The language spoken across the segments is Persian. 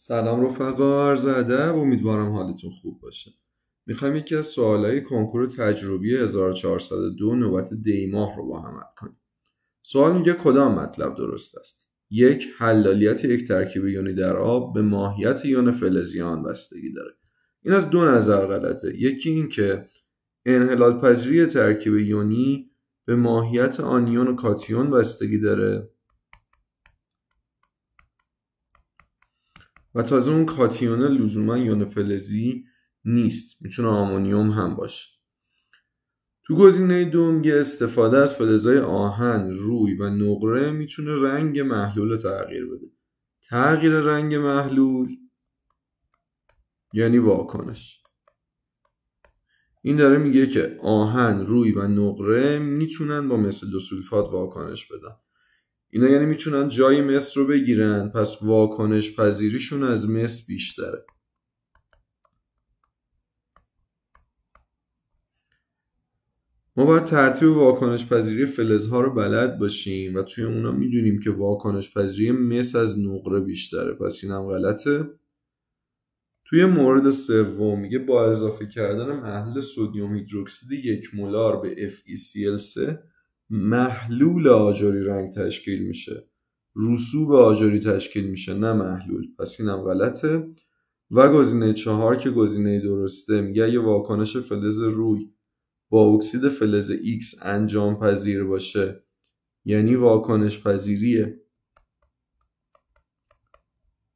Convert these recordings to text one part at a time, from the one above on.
سلام رفقا عرض ادب امیدوارم حالتون خوب باشه میخوایم یکی از سوالهای کنکور تجربی 1402 نوبت دیماه رو با هم کنیم سوال میگه کدام مطلب درست است یک حلالیت یک ترکیب یونی در آب به ماهیت یون فلزیان بستگی داره این از دو نظر غلطه یکی اینکه انحلال پذیری ترکیب یونی به ماهیت آنیون و کاتیون بستگی داره و تازه اون کاتیونه لزوما یون فلزی نیست میتونه آمونیوم هم باشه تو گزینه دوم که استفاده از فلزهای آهن، روی و نقره میتونه رنگ محلول تغییر بده. تغییر رنگ محلول یعنی واکنش. این داره میگه که آهن، روی و نقره میتونن با مثل دو سولفات واکنش بدن. اینا یعنی میتونن جای مصر رو بگیرن پس واکنش پذیریشون از مصر بیشتره ما باید ترتیب واکنش پذیری فلزها رو بلد باشیم و توی اونا میدونیم که واکنش پذیری مس از نقره بیشتره پس این هم غلطه توی مورد سوم میگه با اضافه کردن محل سودیوم هیدروکسید یک مولار به FeCl3 محلول آجری رنگ تشکیل میشه رسوب آجری تشکیل میشه نه محلول پس اینم غلطه و گزینه چهار که گزینه درسته میگه یه واکنش فلز روی با اکسید فلز X انجام پذیر باشه یعنی واکنش پذیری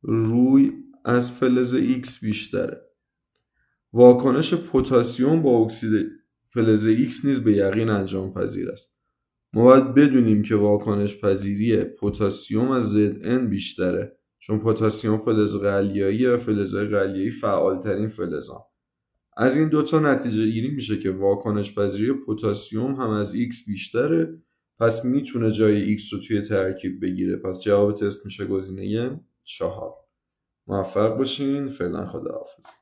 روی از فلز X بیشتره واکنش پوتاسیوم با اکسید فلز X نیز به یقین انجام پذیر است ما باید بدونیم که واکنش پذیری پوتاسیوم از ZN بیشتره چون پوتاسیوم فلز غلیایی و فلزای غلیایی فعالترین فلزان از این دوتا نتیجه گیری میشه که واکنش پذیری پوتاسیوم هم از X بیشتره پس میتونه جای X رو توی ترکیب بگیره پس جواب تست میشه گزینه 4 موفق باشین فعلا خداحافظ